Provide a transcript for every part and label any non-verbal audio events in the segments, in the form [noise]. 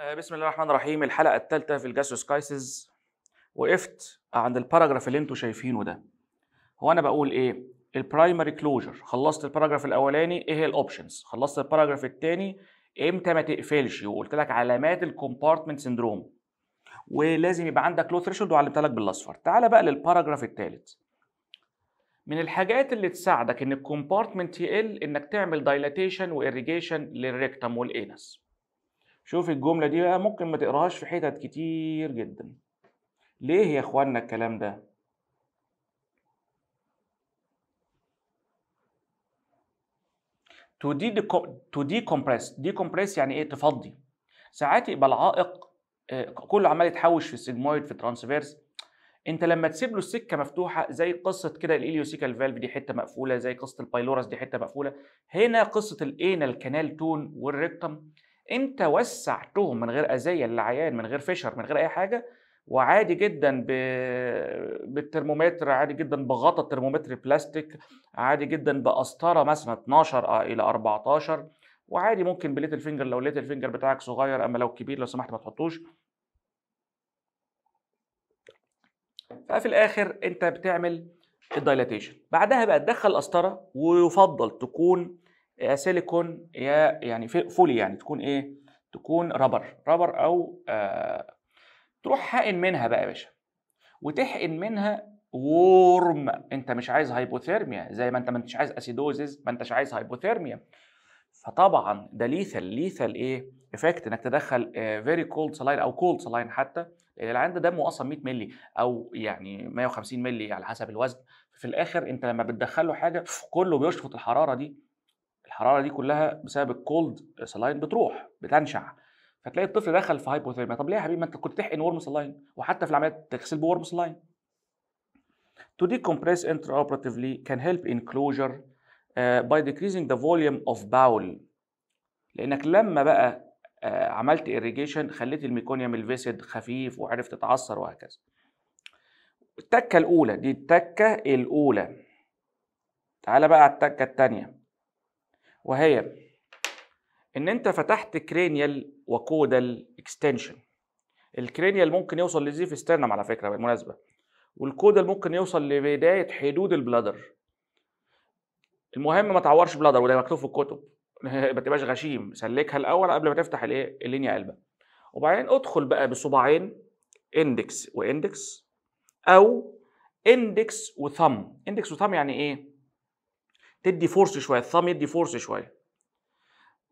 آه، بسم الله الرحمن الرحيم الحلقه الثالثه في الجاسوس كايسز وقفت عند الباراجراف اللي انتوا شايفينه ده هو انا بقول ايه البرايمري كلوجر خلصت الباراجراف الاولاني ايه هي الاوبشنز خلصت الباراجراف الثاني امتى ما تقفلش وقلت لك علامات الكومبارتمنت سندروم ولازم يبقى عندك لو ثريشولد وعلمتها لك بالاصفر تعال بقى للباراجراف الثالث من الحاجات اللي تساعدك ان الكومبارتمنت يقل انك تعمل دايلاتيشن واريجيشن للريكتم والانس شوف الجملة دي بقى ممكن ما تقراهاش في حتت كتير جدا ليه يا اخوانا الكلام ده to decompress decompress يعني ايه تفضي ساعات يبقى العائق آه، كله عمال يتحوش في السيجمويد في الترانسفيرس انت لما تسيب له السكه مفتوحه زي قصه كده الاليوسيكال فالف دي حته مقفوله زي قصه البايلورس دي حته مقفوله هنا قصه الانال كانال تون والريكتم انت وسعتهم من غير اذيه للعيان من غير فشر من غير اي حاجه وعادي جدا ب... بالترمومتر عادي جدا بغطا ترمومتر بلاستيك عادي جدا بقسطره مثلا 12 آه الى 14 وعادي ممكن بليتل فينجر لو ليتل فينجر بتاعك صغير اما لو كبير لو سمحت ما تحطوش ففي الاخر انت بتعمل الدايلاتيشن بعدها بقى تدخل القسطره ويفضل تكون يا سيليكون يا يعني فولي يعني تكون ايه تكون رابر رابر او آه تروح حقن منها بقى يا باشا وتحقن منها وورم انت مش عايز هايبوثيرميا زي ما انت ما انتش عايز اسيدوزز ما انتش عايز هايبوثيرميا فطبعا ده ليثل ليثل ايه افكت انك تدخل فيري كولد سلاين او كولد سلاين حتى لان العيان ده دمه اصلا 100 مللي او يعني 150 مللي على حسب الوزن في الاخر انت لما بتدخله حاجه كله بيشفط الحراره دي الحراره دي كلها بسبب الكولد سلاين بتروح بتنشع فتلاقي الطفل دخل في هايبوثيرميا طب ليه يا حبيبي ما انت كنت تحقن ورم سلاين وحتى في العمليات تغسل بورم سلاين To decompress intraoperatively can help هيلب ان كلوجر by decreasing the volume of bowel لانك لما بقى uh, عملت اريجيشن خليت الميكونيوم الفيسد خفيف وعرفت تتعصر وهكذا التكه الاولى دي التكه الاولى تعالى بقى على التكه الثانيه وهي ان انت فتحت كرينيال وكودال اكستنشن الكرينيال ممكن يوصل لزيف ستيرنم على فكره بالمناسبه والكودال ممكن يوصل لبدايه حدود البلادر المهم ما تعورش بلادر وده مكتوب في الكتب [laughs] ما تبقاش غشيم سلكها الاول قبل ما تفتح الايه اللينيا قلبه وبعدين ادخل بقى بصباعين اندكس واندكس او اندكس وثم اندكس وثم يعني ايه تدي فورس شويه الثام يدي فورس شويه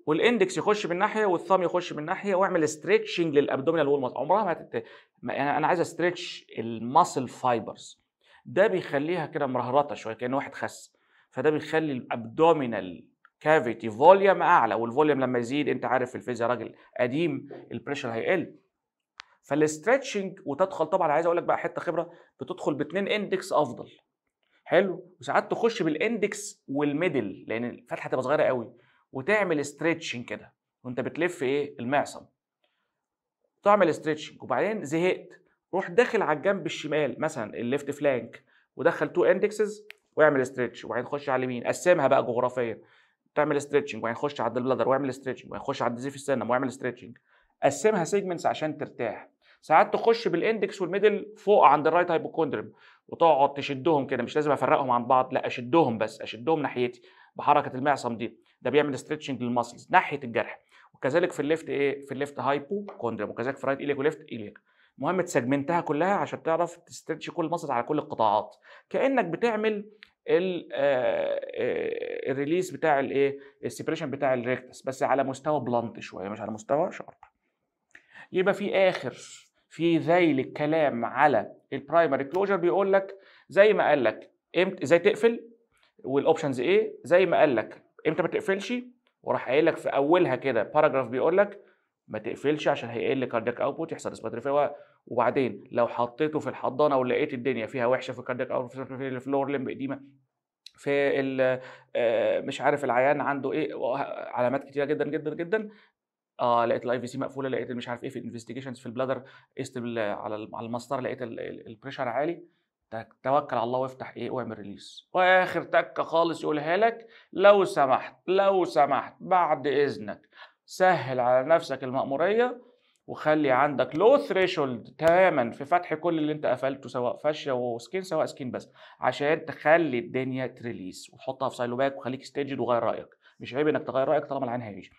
والاندكس يخش من ناحيه والثام يخش من ناحيه واعمل ستريتشنج للابدومينال وول عمرها ما هتت... يعني انا عايز استريتش الماسل فايبرز ده بيخليها كده مرهرطه شويه كان واحد خس فده بيخلي الابدومينال كافيتي فوليوم اعلى والفوليوم لما يزيد انت عارف في الفيزياء راجل قديم البريشر هيقل فالاسترتشنج وتدخل طبعا عايز اقول لك بقى حته خبره بتدخل باتنين اندكس افضل حلو وساعات تخش بالاندكس والميدل لان الفتحه تبقى صغيره قوي وتعمل ستريتشنج كده وانت بتلف ايه المعصم تعمل ستريتشنج وبعدين زهقت روح داخل على الجنب الشمال مثلا الليفت فلانك ودخل تو اندكسز واعمل ستريتش وبعدين خش على اليمين قسمها بقى جغرافيا تعمل ستريتشنج وبعدين خش على البلادر واعمل ستريتشنج وبعدين خش على الدزيف السنم واعمل ستريتشنج قسمها سيجمنتس عشان ترتاح ساعات تخش بالاندكس والميدل فوق عند الرايت هايبوكوندريم وتقعد تشدهم كده مش لازم افرقهم عن بعض لا اشدهم بس اشدهم ناحيتي بحركه المعصم دي ده بيعمل ستريتشنج للمسلز ناحيه الجرح وكذلك في الليفت ايه في الليفت هايبو كوندريم وكذلك في رايت ايليك وليفت ايليك المهم تسجمنتها كلها عشان تعرف تستريتش كل الماسلز على كل القطاعات كانك بتعمل الريليس آه، آه، بتاع الايه السيبريشن بتاع الريكتس بس على مستوى بلانت شويه مش على مستوى شارب يبقى في اخر في ذيل الكلام على البرايمري كلوجر بيقول لك زي ما قال لك امتى ازاي تقفل والاوبشنز ايه زي ما قال لك امتى ما تقفلش وراح قايل لك في اولها كده باراجراف بيقول لك ما تقفلش عشان هيقل كاردياك اوتبوت يحصل اسباتريفيا وبعدين لو حطيته في الحضانه ولقيت الدنيا فيها وحشه في الكاردياك اوتبوت في الفلور لمب قديمه في آه، مش عارف العيان عنده ايه علامات كتيره جدا جدا جدا اه لقيت الاي في سي مقفوله لقيت مش عارف ايه في الانفستيجيشنز في البلادر قست على على المسطره لقيت البريشر عالي توكل على الله وافتح ايه واعمل ريليس واخر تكه خالص يقولها لك لو سمحت لو سمحت بعد اذنك سهل على نفسك المأموريه وخلي عندك لو ثريشولد تماما في فتح كل اللي انت قفلته سواء فاشيه وسكين سواء سكين بس عشان تخلي الدنيا تريليس وتحطها في سايلو باك وخليك ستيجد وغير رايك مش عيب انك تغير رايك طالما العين هيعيش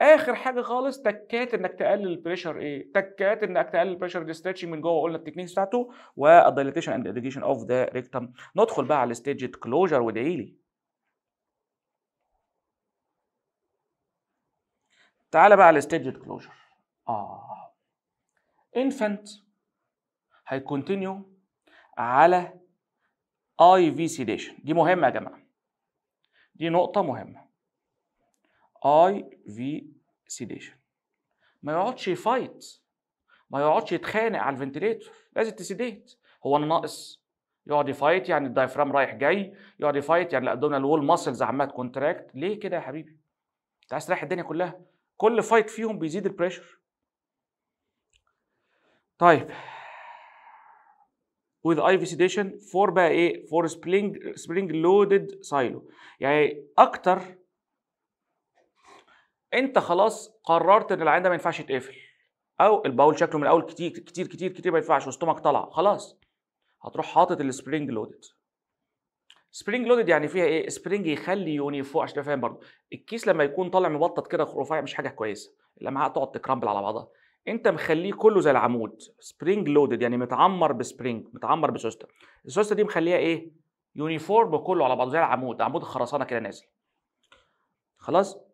اخر حاجه خالص تكات انك تقلل البريشر ايه تكات انك تقلل البريشر ستريتش من جوه قلنا التكنيكس بتاعته والدايليتيشن اند اديجيشن اوف ذا ريكتم ندخل بقى على الستيج كلوجر وادعي لي تعالى بقى على الستيج كلوجر اه انفنت هيكونتينيو على اي في سيديشن دي مهمه يا جماعه دي نقطه مهمه اي في سيديشن ما يقعدش يفايت ما يقعدش يتخانق على الفنتليتور لازم تسيديت هو انا ناقص يقعد يفايت يعني الدايفرام رايح جاي يقعد يفايت يعني الادونا وول ماسلز عماله تكونتراكت ليه كده يا حبيبي انت عايز تريح الدنيا كلها كل فايت فيهم بيزيد البريشر طيب with IV sedation فور بقى ايه فور spring spring loaded silo يعني اكتر انت خلاص قررت ان العين ده ما ينفعش يتقفل او الباول شكله من الاول كتير كتير كتير كتير ما ينفعش واستومك طلع خلاص هتروح حاطط السبرينج لودد سبرينج لودد يعني فيها ايه سبرينج يخلي يوني فوق عشان فاهم برضه الكيس لما يكون طالع مبطط كده رفيع مش حاجه كويسه لما تقعد تكرامبل على بعضها انت مخليه كله زي العمود سبرينج لودد يعني متعمر بسبرينج متعمر بسوسته السوسته دي مخليها ايه يونيفورم كله على بعضه زي العمود عمود الخرسانه كده نازل خلاص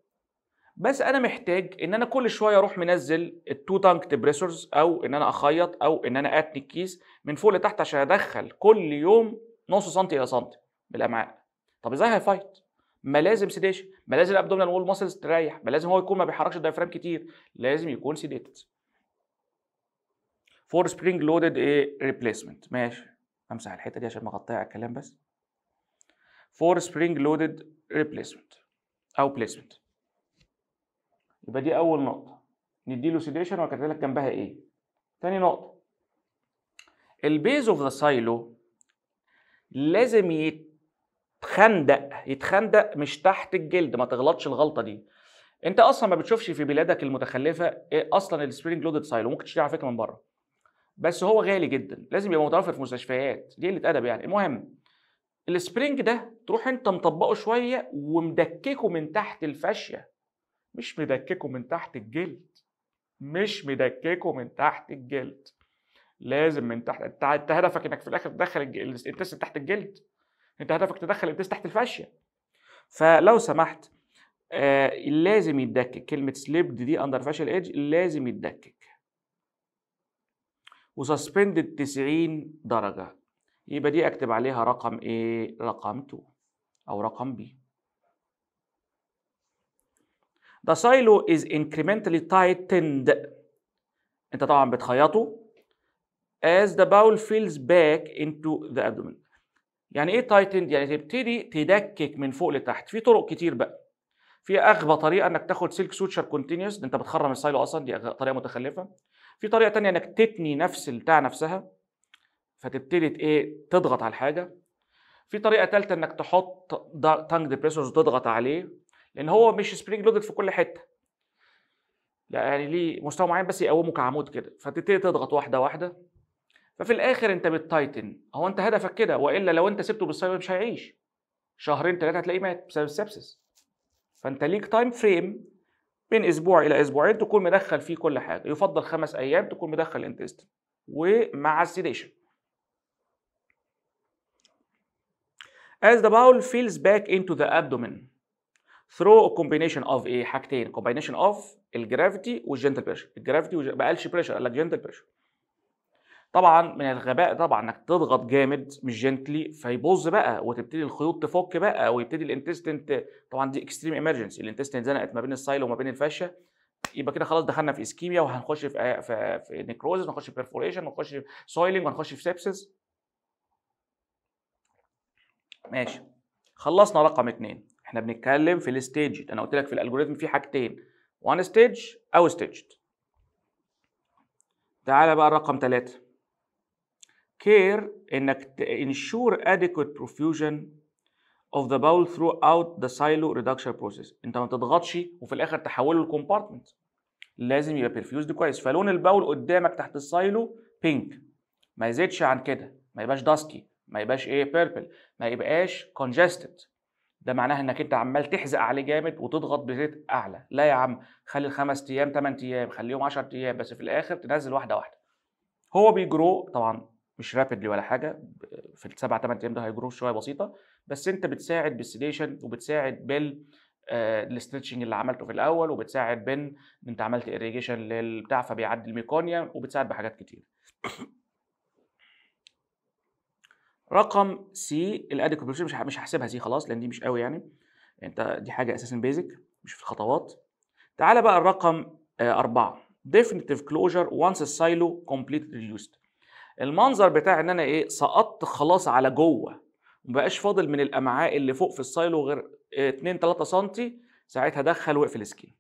بس انا محتاج ان انا كل شويه اروح منزل التو تانك ديبريسورز او ان انا اخيط او ان انا اتني الكيس من فوق لتحت عشان ادخل كل يوم نص سنتي الى سنتي بالامعاء طب ازاي هيفايت ما لازم سيديشن ما لازم الابدومينال وول ماسلز تريح ما لازم هو يكون ما بيحركش الدايفرام كتير لازم يكون سيديتد فور سبرينج لودد ايه ريبليسمنت ماشي امسح الحته دي عشان مغطيه على الكلام بس فور سبرينج لودد ريبليسمنت او بليسمنت يبقى دي اول نقطه نديله سيديشن وكاتب لك جنبها ايه تاني نقطه البيز اوف ذا سايلو لازم يتخندق يتخندق مش تحت الجلد ما تغلطش الغلطه دي انت اصلا ما بتشوفش في بلادك المتخلفه إيه اصلا السبرينج لودد سايلو ممكن تشتريه على فكره من بره بس هو غالي جدا لازم يبقى متوفر في مستشفيات دي قله ادب يعني المهم السبرينج ده تروح انت مطبقه شويه ومدككه من تحت الفاشيه مش مدككه من تحت الجلد مش مدككه من تحت الجلد لازم من تحت انت هدفك انك في الاخر تدخل الانتس تحت الجلد انت هدفك تدخل الانتس تحت الفاشيه فلو سمحت آه لازم يتدكك كلمه سليبد دي اندر فاشل ايدج لازم يتدكك وسسبندد 90 درجه يبقى دي اكتب عليها رقم ايه رقم 2 او رقم بي The silo is incrementally tightened انت طبعا بتخيطه as the bowel fills back into the abdomen يعني ايه tightened يعني تبتدي تدكك من فوق لتحت في طرق كتير بقى في اغبى طريقه انك تاخد سلك سوتشر كونتينيوس انت بتخرم السايلو اصلا دي طريقه متخلفه في طريقه تانية انك تتني نفس البتاع نفسها فتبتدي ايه تضغط على الحاجه في طريقه ثالثه انك تحط تانج ديبريسورز تضغط عليه لان هو مش سبرينج لودد في كل حته لا يعني ليه مستوى معين بس يقومه كعمود كده فتبتدي تضغط واحده واحده ففي الاخر انت بتتايتن هو انت هدفك كده والا لو انت سبته بالصيف مش هيعيش شهرين ثلاثه هتلاقيه مات بسبب السبسس فانت ليك تايم فريم بين اسبوع الى اسبوعين تكون مدخل فيه كل حاجه يفضل خمس ايام تكون مدخل الانتستين ومع السيديشن As the bowel fills back into the abdomen ثرو كومبينيشن اوف ايه حاجتين كومبينيشن اوف الجرافيتي والجنتل بريشر الجرافيتي ما قالش بريشر قال لك جنتل بريشر طبعا من الغباء طبعا انك تضغط جامد مش جنتلي فيبوظ بقى وتبتدي الخيوط تفك بقى ويبتدي الانتستنت طبعا دي اكستريم ايمرجنسي الانتستنت زنقت ما بين السايلو وما بين الفاشه يبقى كده خلاص دخلنا في اسكيميا وهنخش في في, في نيكروزس ونخش في بيرفوريشن ونخش في سويلنج ونخش في سيبسس ماشي خلصنا رقم اثنين احنا بنتكلم في الستيج انا قلت لك في الالجوريثم في حاجتين وان ستيج او ستيجد تعالى بقى رقم ثلاثة كير انك انشور adequate profusion of the bowel throughout the silo reduction process انت ما تضغطش وفي الاخر تحوله لكومبارتمنت لازم يبقى بيرفيوزد كويس فلون البول قدامك تحت السايلو بينك ما يزيدش عن كده ما يبقاش داسكي ما يبقاش ايه بيربل ما يبقاش كونجستد ده معناها انك انت عمال تحزق عليه جامد وتضغط بريت اعلى لا يا عم خلي الخمس ايام 8 ايام خليهم 10 ايام بس في الاخر تنزل واحده واحده هو بيجرو طبعا مش رابيدلي ولا حاجه في السبع 8 ايام ده هيجرو شويه بسيطه بس انت بتساعد بالسيديشن وبتساعد بال آه، الاسترتشنج اللي عملته في الاول وبتساعد بن انت عملت اريجيشن للبتاع فبيعدي الميكونيا وبتساعد بحاجات كتير رقم سي الادكوبلشن مش مش هحسبها سي خلاص لان دي مش قوي يعني, يعني انت دي حاجه اساسا بيزك مش في الخطوات تعالى بقى الرقم آه، أربعة ديفينيتيف كلوجر وانس السايلو كومبليت ريدوست المنظر بتاع ان انا ايه سقطت خلاص على جوه مبقاش فاضل من الامعاء اللي فوق في السايلو غير 2 3 سم ساعتها دخل واقفل سكين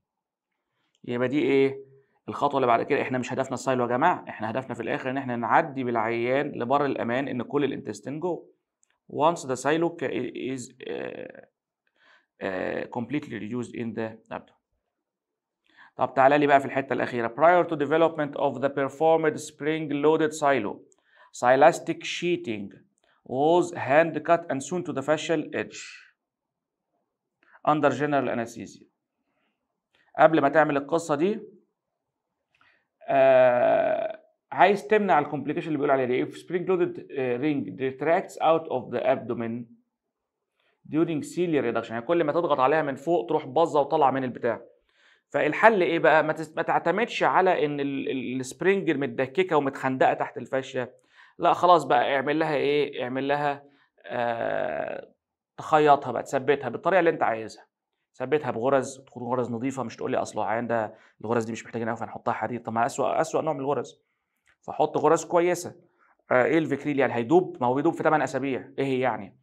يبقى دي ايه الخطوه اللي بعد كده احنا مش هدفنا السايلو يا جماعه احنا هدفنا في الاخر ان احنا نعدي بالعيان لبر الامان ان كل الانتستين جو once the silo is كومبليتلي آه، uh, آه، completely ذا in the طب تعالى لي بقى في الحته الاخيره prior to development of the performed spring loaded silo silastic sheeting was hand cut and sewn to the fascial edge under general anesthesia قبل ما تعمل القصه دي آه عايز تمنع الكومبليكيشن اللي بيقول عليها دي if spring loaded رينج retracts اوت اوف ذا ابدومين during ciliary reduction يعني كل ما تضغط عليها من فوق تروح باظه وطالعه من البتاع فالحل ايه بقى ما, ما تعتمدش على ان السبرينج متدككه ومتخندقه تحت الفاشيه لا خلاص بقى اعمل لها ايه اعمل لها آه تخيطها بقى تثبتها بالطريقه اللي انت عايزها ثبتها بغرز تكون غرز نظيفه مش تقول لي اصل عيان ده الغرز دي مش محتاجين قوي فنحطها حديد طب ما اسوء اسوء نوع من الغرز فحط غرز كويسه آه ايه الفكريل يعني هيدوب ما هو بيدوب في 8 اسابيع ايه هي يعني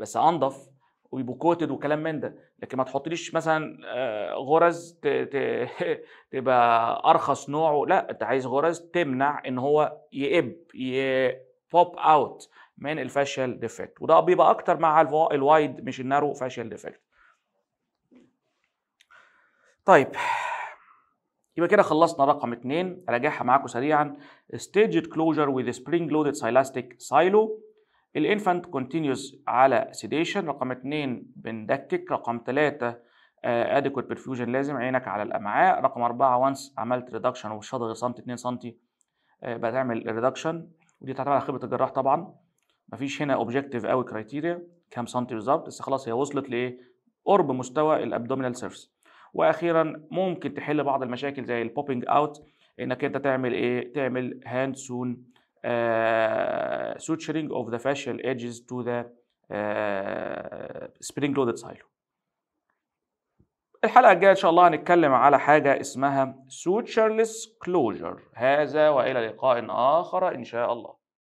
بس انضف ويبقوا كوتد وكلام من ده لكن ما تحطليش مثلا آه غرز ت... ت... [laughs] تبقى ارخص نوع لا انت عايز غرز تمنع ان هو يئب يبوب اوت من الفاشيال ديفكت وده بيبقى اكتر مع الوايد مش النارو فاشيال ديفكت طيب يبقى كده خلصنا رقم 2 راجعها معاكم سريعا staged closure with spring loaded silastic silo الانفانت continues على sedation رقم 2 بندكك رقم 3 آه، adequate برفيوجن لازم عينك على الامعاء رقم 4 وانس عملت ريدكشن ومش غير سنتي 2 آه، سنتي بتعمل reduction ودي تعتمد على خبره الجراح طبعا مفيش هنا اوبجكتيف قوي كرايتيريا كام سنتي بالظبط بس خلاص هي وصلت لايه قرب مستوى الابدومينال سيرفس واخيرا ممكن تحل بعض المشاكل زي البوبينج اوت انك انت تعمل ايه تعمل هاند آه، سون suturing of the facial edges to the سبرينج آه، spring loaded silo الحلقة الجاية إن شاء الله هنتكلم على حاجة اسمها sutureless closure هذا وإلى لقاء آخر إن شاء الله